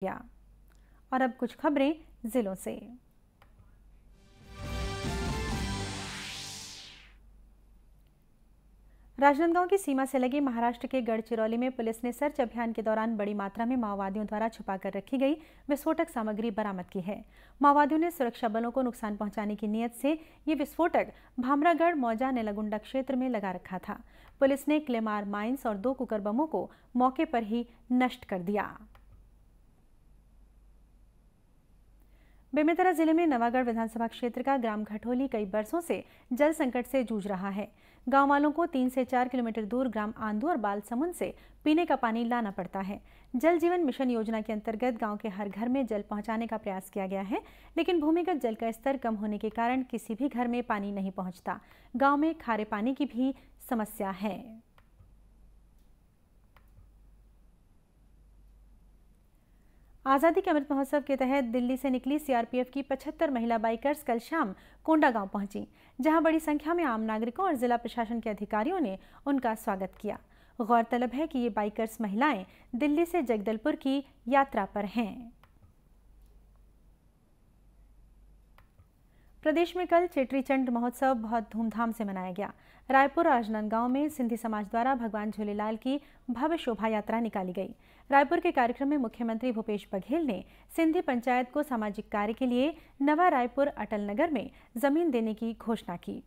किया और अब कुछ खबरें जिलों से राजनांदगांव की सीमा से लगे महाराष्ट्र के गढ़चिरौली में पुलिस ने सर्च अभियान के दौरान बड़ी मात्रा में माओवादियों द्वारा छुपाकर रखी गई विस्फोटक सामग्री बरामद की है माओवादियों ने सुरक्षा बलों को नुकसान पहुंचाने की नीयत से ये विस्फोटक भामरागढ़ मौजा नेलागुंडा क्षेत्र में लगा रखा था पुलिस ने क्लेमार माइन्स और दो कुकर बमों को मौके पर ही नष्ट कर दिया बेमेतरा जिले में नवागढ़ विधानसभा क्षेत्र का ग्राम घटोली कई बरसों से जल संकट से जूझ रहा है गांव वालों को तीन से चार किलोमीटर दूर ग्राम आंदू और बालसमुंद से पीने का पानी लाना पड़ता है जल जीवन मिशन योजना के अंतर्गत गांव के हर घर में जल पहुंचाने का प्रयास किया गया है लेकिन भूमिगत जल का स्तर कम होने के कारण किसी भी घर में पानी नहीं पहुँचता गाँव में खारे पानी की भी समस्या है आज़ादी के अमृत महोत्सव के तहत दिल्ली से निकली सीआरपीएफ की 75 महिला बाइकर्स कल शाम कोंडा गांव पहुंची जहां बड़ी संख्या में आम नागरिकों और जिला प्रशासन के अधिकारियों ने उनका स्वागत किया गौरतलब है कि ये बाइकर्स महिलाएं दिल्ली से जगदलपुर की यात्रा पर हैं प्रदेश में कल चेटरी चंड महोत्सव बहुत धूमधाम से मनाया गया रायपुर और राजनांदगांव में सिंधी समाज द्वारा भगवान झूलेलाल की भव्य शोभा यात्रा निकाली गई रायपुर के कार्यक्रम में मुख्यमंत्री भूपेश बघेल ने सिंधी पंचायत को सामाजिक कार्य के लिए नवा रायपुर अटल नगर में जमीन देने की घोषणा की